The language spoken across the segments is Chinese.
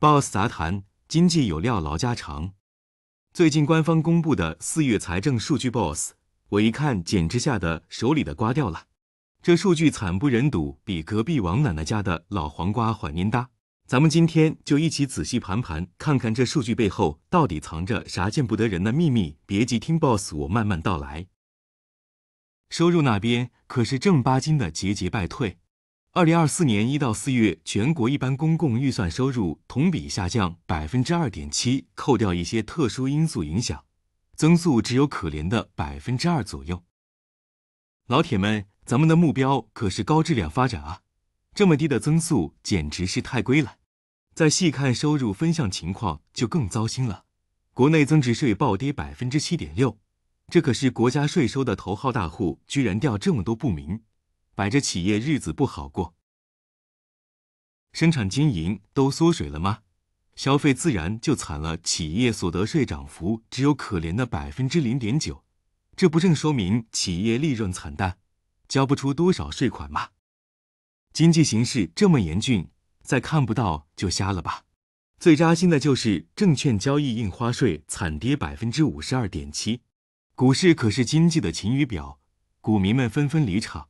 Boss 杂谈，经济有料劳家常。最近官方公布的四月财政数据，Boss，我一看简直吓得手里的瓜掉了，这数据惨不忍睹，比隔壁王奶奶家的老黄瓜还蔫大。咱们今天就一起仔细盘盘，看看这数据背后到底藏着啥见不得人的秘密。别急，听 Boss 我慢慢道来。收入那边可是正八经的节节败退。二零二四年一到四月，全国一般公共预算收入同比下降百分之二点七，扣掉一些特殊因素影响，增速只有可怜的百分之二左右。老铁们，咱们的目标可是高质量发展啊，这么低的增速简直是太贵了。再细看收入分项情况就更糟心了，国内增值税暴跌百分之七点六。这可是国家税收的头号大户，居然掉这么多不明，摆着企业日子不好过，生产经营都缩水了吗？消费自然就惨了。企业所得税涨幅只有可怜的百分之零点九，这不正说明企业利润惨淡，交不出多少税款吗？经济形势这么严峻，再看不到就瞎了吧。最扎心的就是证券交易印花税惨跌百分之五十二点七。股市可是经济的晴雨表，股民们纷纷离场，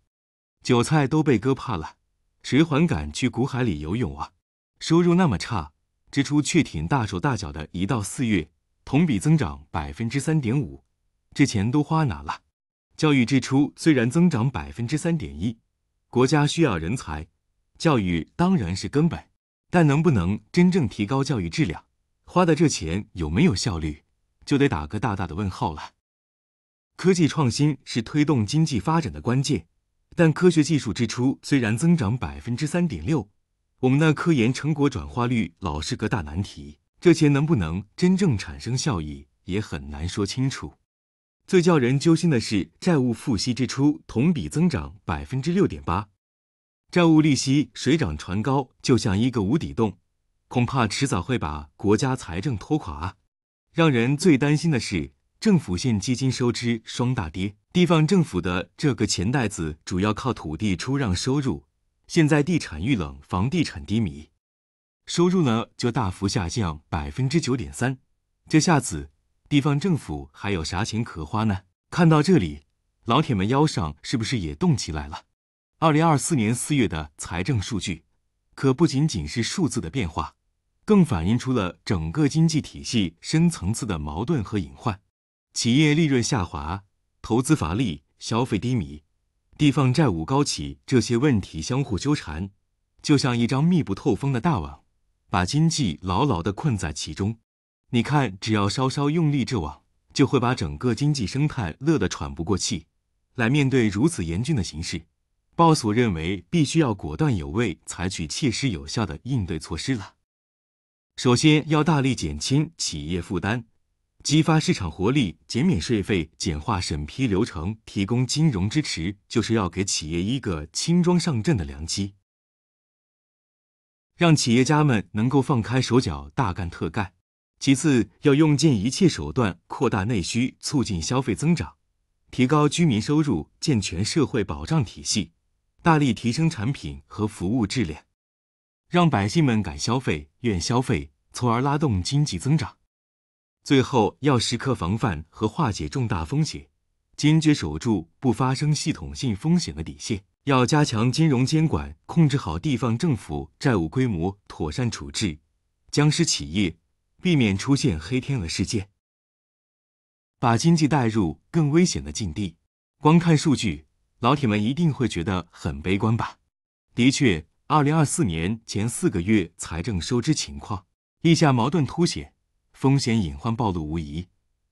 韭菜都被割怕了，谁还敢去股海里游泳啊？收入那么差，支出却挺大手大脚的。一到四月同比增长百分之三点五，这钱都花哪了？教育支出虽然增长百分之三点一，国家需要人才，教育当然是根本，但能不能真正提高教育质量，花的这钱有没有效率，就得打个大大的问号了。科技创新是推动经济发展的关键，但科学技术支出虽然增长百分之三点六，我们的科研成果转化率老是个大难题，这钱能不能真正产生效益也很难说清楚。最叫人揪心的是，债务付息支出同比增长百分之六点八，债务利息水涨船高，就像一个无底洞，恐怕迟早会把国家财政拖垮。让人最担心的是。政府性基金收支双大跌，地方政府的这个钱袋子主要靠土地出让收入，现在地产遇冷，房地产低迷，收入呢就大幅下降百分之九点三，这下子，地方政府还有啥钱可花呢？看到这里，老铁们腰上是不是也动起来了？二零二四年四月的财政数据，可不仅仅是数字的变化，更反映出了整个经济体系深层次的矛盾和隐患。企业利润下滑，投资乏力，消费低迷，地方债务高企，这些问题相互纠缠，就像一张密不透风的大网，把经济牢牢地困在其中。你看，只要稍稍用力这网，就会把整个经济生态勒得喘不过气。来面对如此严峻的形势，鲍索认为必须要果断有位，采取切实有效的应对措施了。首先要大力减轻企业负担。激发市场活力，减免税费，简化审批流程，提供金融支持，就是要给企业一个轻装上阵的良机，让企业家们能够放开手脚大干特干。其次，要用尽一切手段扩大内需，促进消费增长，提高居民收入，健全社会保障体系，大力提升产品和服务质量，让百姓们敢消费、愿消费，从而拉动经济增长。最后，要时刻防范和化解重大风险，坚决守住不发生系统性风险的底线。要加强金融监管，控制好地方政府债务规模，妥善处置僵尸企业，避免出现黑天鹅事件，把经济带入更危险的境地。光看数据，老铁们一定会觉得很悲观吧？的确，二零二四年前四个月财政收支情况，一下矛盾凸显。风险隐患暴露无遗，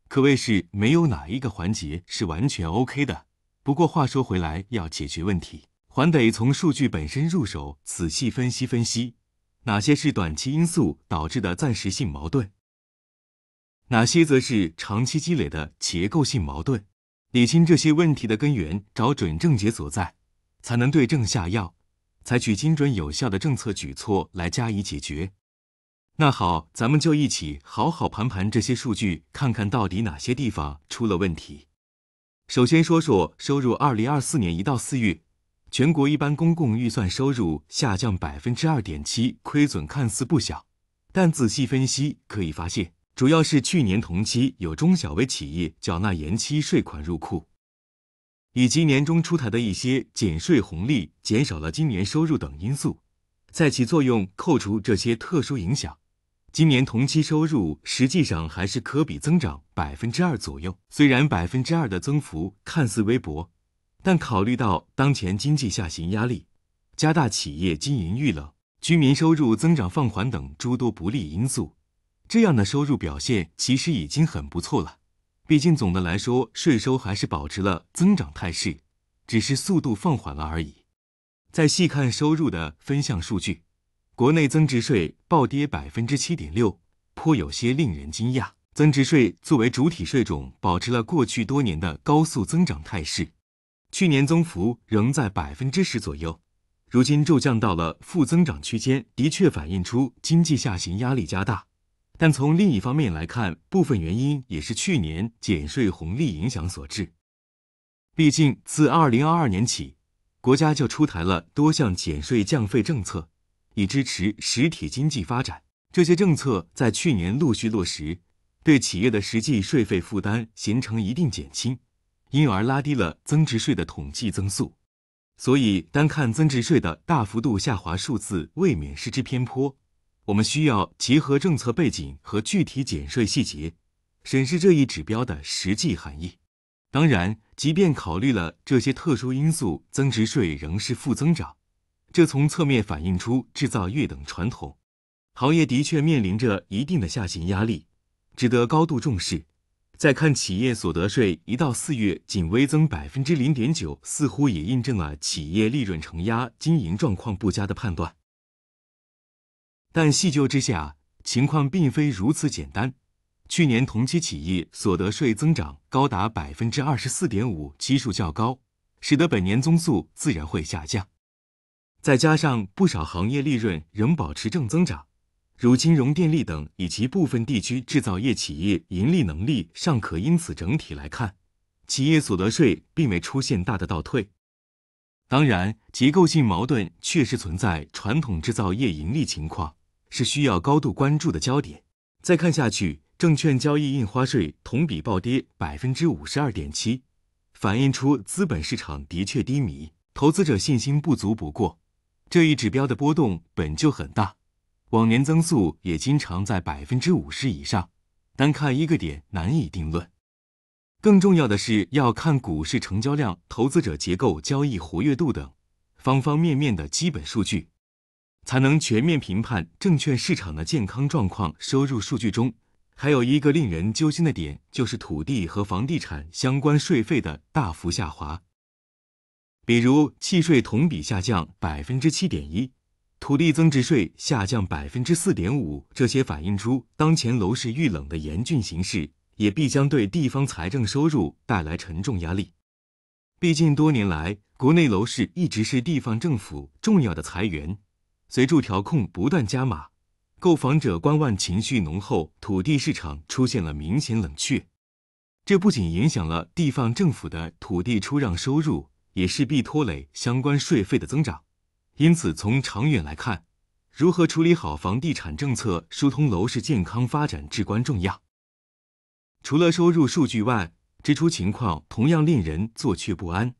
可谓是没有哪一个环节是完全 OK 的。不过话说回来，要解决问题，还得从数据本身入手，仔细分析分析，哪些是短期因素导致的暂时性矛盾，哪些则是长期积累的结构性矛盾。理清这些问题的根源，找准症结所在，才能对症下药，采取精准有效的政策举措来加以解决。那好，咱们就一起好好盘盘这些数据，看看到底哪些地方出了问题。首先说说收入，二零二四年一到四月，全国一般公共预算收入下降百分之二点七，亏损看似不小，但仔细分析可以发现，主要是去年同期有中小微企业缴纳延期税款入库，以及年终出台的一些减税红利减少了今年收入等因素，在起作用。扣除这些特殊影响。今年同期收入实际上还是可比增长百分之二左右，虽然百分之二的增幅看似微薄，但考虑到当前经济下行压力、加大企业经营遇冷、居民收入增长放缓等诸多不利因素，这样的收入表现其实已经很不错了。毕竟总的来说，税收还是保持了增长态势，只是速度放缓了而已。再细看收入的分项数据。国内增值税暴跌百分之七点六，颇有些令人惊讶。增值税作为主体税种，保持了过去多年的高速增长态势，去年增幅仍在百分之十左右，如今骤降到了负增长区间，的确反映出经济下行压力加大。但从另一方面来看，部分原因也是去年减税红利影响所致。毕竟自二零二二年起，国家就出台了多项减税降费政策。以支持实体经济发展，这些政策在去年陆续落实，对企业的实际税费负担形成一定减轻，因而拉低了增值税的统计增速。所以，单看增值税的大幅度下滑数字，未免失之偏颇。我们需要结合政策背景和具体减税细节，审视这一指标的实际含义。当然，即便考虑了这些特殊因素，增值税仍是负增长。这从侧面反映出制造业等传统行业的确面临着一定的下行压力，值得高度重视。再看企业所得税，一到四月仅微增百分之零点九，似乎也印证了企业利润承压、经营状况不佳的判断。但细究之下，情况并非如此简单。去年同期企业所得税增长高达百分之二十四点五，基数较高，使得本年增速自然会下降。再加上不少行业利润仍保持正增长，如金融、电力等，以及部分地区制造业企业盈利能力尚可，因此整体来看，企业所得税并未出现大的倒退。当然，结构性矛盾确实存在，传统制造业盈利情况是需要高度关注的焦点。再看下去，证券交易印花税同比暴跌百分之五十二点七，反映出资本市场的确低迷，投资者信心不足。不过，这一指标的波动本就很大，往年增速也经常在百分之五十以上，单看一个点难以定论。更重要的是要看股市成交量、投资者结构、交易活跃度等方方面面的基本数据，才能全面评判证券市场的健康状况。收入数据中还有一个令人揪心的点，就是土地和房地产相关税费的大幅下滑。比如契税同比下降百分之七点一，土地增值税下降百分之四点五，这些反映出当前楼市遇冷的严峻形势，也必将对地方财政收入带来沉重压力。毕竟多年来，国内楼市一直是地方政府重要的财源。随住调控不断加码，购房者观望情绪浓厚，土地市场出现了明显冷却。这不仅影响了地方政府的土地出让收入。也势必拖累相关税费的增长，因此从长远来看，如何处理好房地产政策，疏通楼市健康发展至关重要。除了收入数据外，支出情况同样令人坐却不安。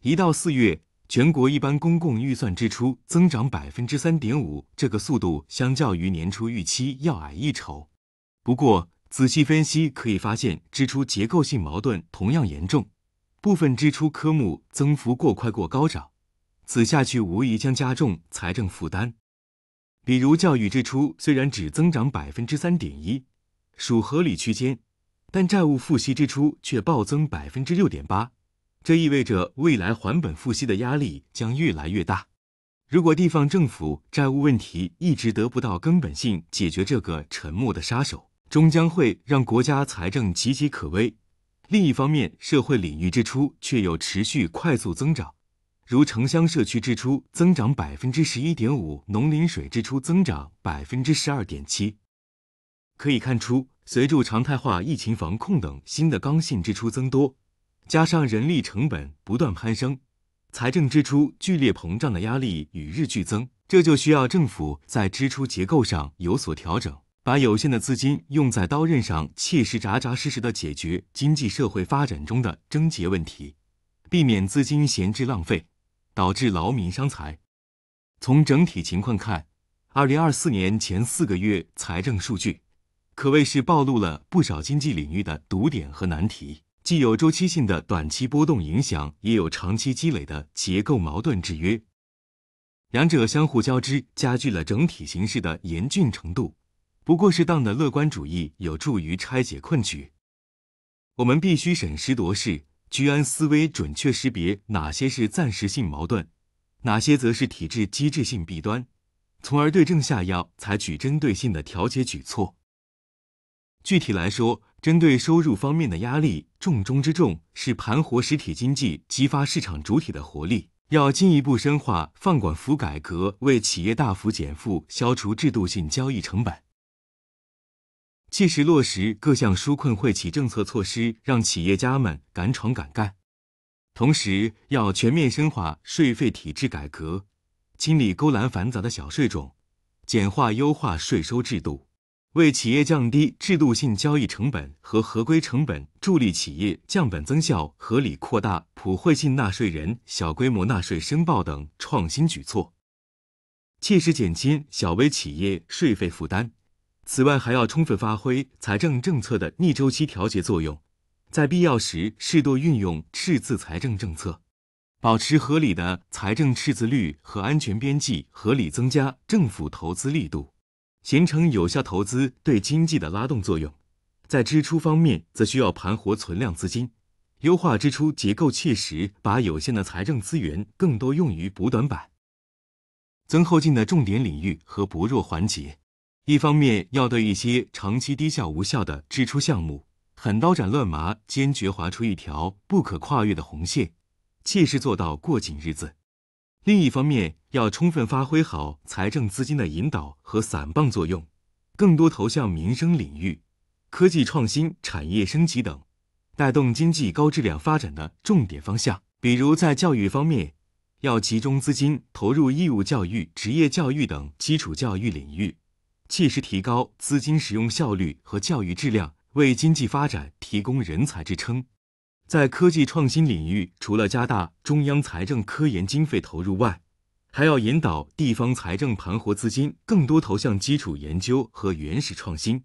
一到四月，全国一般公共预算支出增长百分之三点五，这个速度相较于年初预期要矮一筹。不过，仔细分析可以发现，支出结构性矛盾同样严重。部分支出科目增幅过快过高涨，此下去无疑将加重财政负担。比如教育支出虽然只增长百分之三点一，属合理区间，但债务付息支出却暴增百分之六点八，这意味着未来还本付息的压力将越来越大。如果地方政府债务问题一直得不到根本性解决，这个沉默的杀手终将会让国家财政岌岌可危。另一方面，社会领域支出却又持续快速增长，如城乡社区支出增长百分之十一点五，农林水支出增长百分之十二点七。可以看出，随着常态化疫情防控等新的刚性支出增多，加上人力成本不断攀升，财政支出剧烈膨胀的压力与日俱增，这就需要政府在支出结构上有所调整。把有限的资金用在刀刃上，切实扎扎实实地解决经济社会发展中的症结问题，避免资金闲置浪费，导致劳民伤财。从整体情况看，二零二四年前四个月财政数据，可谓是暴露了不少经济领域的堵点和难题，既有周期性的短期波动影响，也有长期积累的结构矛盾制约，两者相互交织，加剧了整体形势的严峻程度。不过，适当的乐观主义有助于拆解困局。我们必须审时度势、居安思危，准确识别哪些是暂时性矛盾，哪些则是体制机制性弊端，从而对症下药，采取针对性的调节举措。具体来说，针对收入方面的压力，重中之重是盘活实体经济，激发市场主体的活力。要进一步深化放管服改革，为企业大幅减负，消除制度性交易成本。切实落实各项纾困惠企政策措施，让企业家们敢闯敢干。同时，要全面深化税费体制改革，清理勾栏繁杂的小税种，简化优化税收制度，为企业降低制度性交易成本和合规成本，助力企业降本增效，合理扩大普惠性纳税人、小规模纳税申报等创新举措，切实减轻小微企业税费负担。此外，还要充分发挥财政政策的逆周期调节作用，在必要时适度运用赤字财政政策，保持合理的财政赤字率和安全边际，合理增加政府投资力度，形成有效投资对经济的拉动作用。在支出方面，则需要盘活存量资金，优化支出结构，切实把有限的财政资源更多用于补短板、增后劲的重点领域和薄弱环节。一方面要对一些长期低效无效的支出项目，狠刀斩乱麻，坚决划出一条不可跨越的红线，切实做到过紧日子；另一方面要充分发挥好财政资金的引导和散棒作用，更多投向民生领域、科技创新、产业升级等带动经济高质量发展的重点方向。比如在教育方面，要集中资金投入义务教育、职业教育等基础教育领域。切实提高资金使用效率和教育质量，为经济发展提供人才支撑。在科技创新领域，除了加大中央财政科研经费投入外，还要引导地方财政盘活资金，更多投向基础研究和原始创新，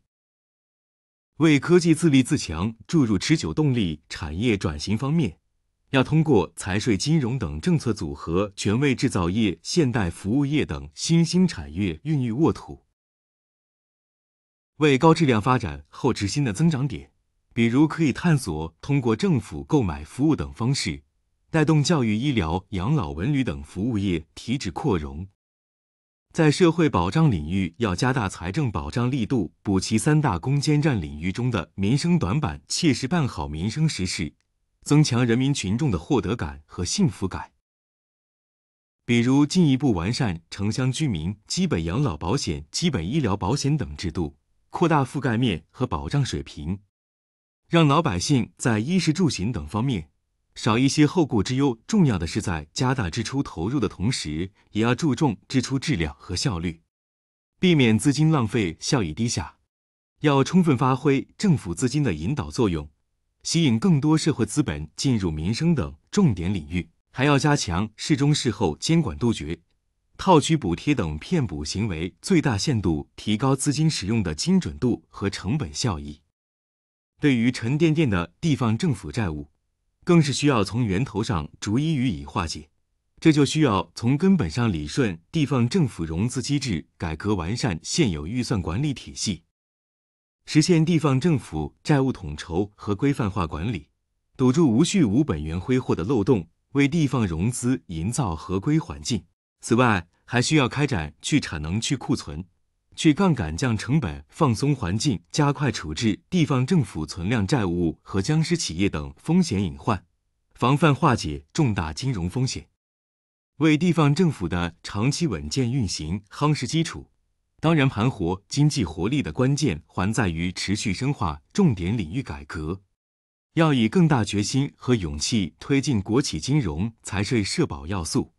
为科技自立自强注入持久动力。产业转型方面，要通过财税、金融等政策组合，全为制造业、现代服务业等新兴产业孕育沃土。为高质量发展后置新的增长点，比如可以探索通过政府购买服务等方式，带动教育、医疗、养老、文旅等服务业提质扩容。在社会保障领域，要加大财政保障力度，补齐三大攻坚战领域中的民生短板，切实办好民生实事，增强人民群众的获得感和幸福感。比如，进一步完善城乡居民基本养老保险、基本医疗保险等制度。扩大覆盖面和保障水平，让老百姓在衣食住行等方面少一些后顾之忧。重要的是，在加大支出投入的同时，也要注重支出质量和效率，避免资金浪费、效益低下。要充分发挥政府资金的引导作用，吸引更多社会资本进入民生等重点领域。还要加强事中事后监管，杜绝。套取补贴等骗补行为，最大限度提高资金使用的精准度和成本效益。对于沉甸甸的地方政府债务，更是需要从源头上逐一予以化解。这就需要从根本上理顺地方政府融资机制，改革完善现有预算管理体系，实现地方政府债务统筹和规范化管理，堵住无序无本源挥霍的漏洞，为地方融资营造合规环境。此外，还需要开展去产能、去库存、去杠杆，降成本，放松环境，加快处置地方政府存量债务和僵尸企业等风险隐患，防范化解重大金融风险，为地方政府的长期稳健运行夯实基础。当然，盘活经济活力的关键还在于持续深化重点领域改革，要以更大决心和勇气推进国企金融、财税、社保要素。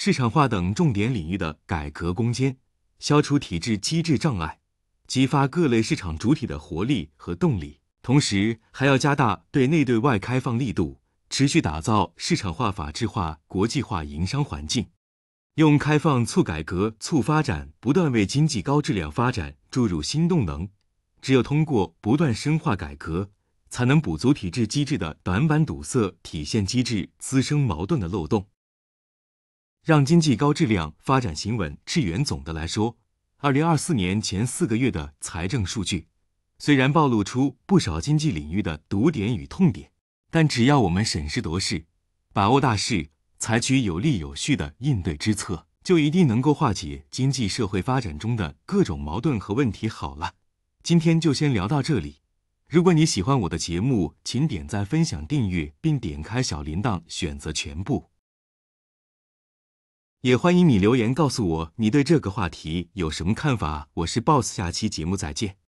市场化等重点领域的改革攻坚，消除体制机制障碍，激发各类市场主体的活力和动力。同时，还要加大对内对外开放力度，持续打造市场化、法治化、国际化营商环境，用开放促改革、促发展，不断为经济高质量发展注入新动能。只有通过不断深化改革，才能补足体制机制的短板、堵塞体现机制滋生矛盾的漏洞。让经济高质量发展行稳致远。总的来说，二零二四年前四个月的财政数据，虽然暴露出不少经济领域的堵点与痛点，但只要我们审时度势，把握大势，采取有力有序的应对之策，就一定能够化解经济社会发展中的各种矛盾和问题。好了，今天就先聊到这里。如果你喜欢我的节目，请点赞、分享、订阅，并点开小铃铛，选择全部。也欢迎你留言告诉我，你对这个话题有什么看法？我是 BOSS，下期节目再见。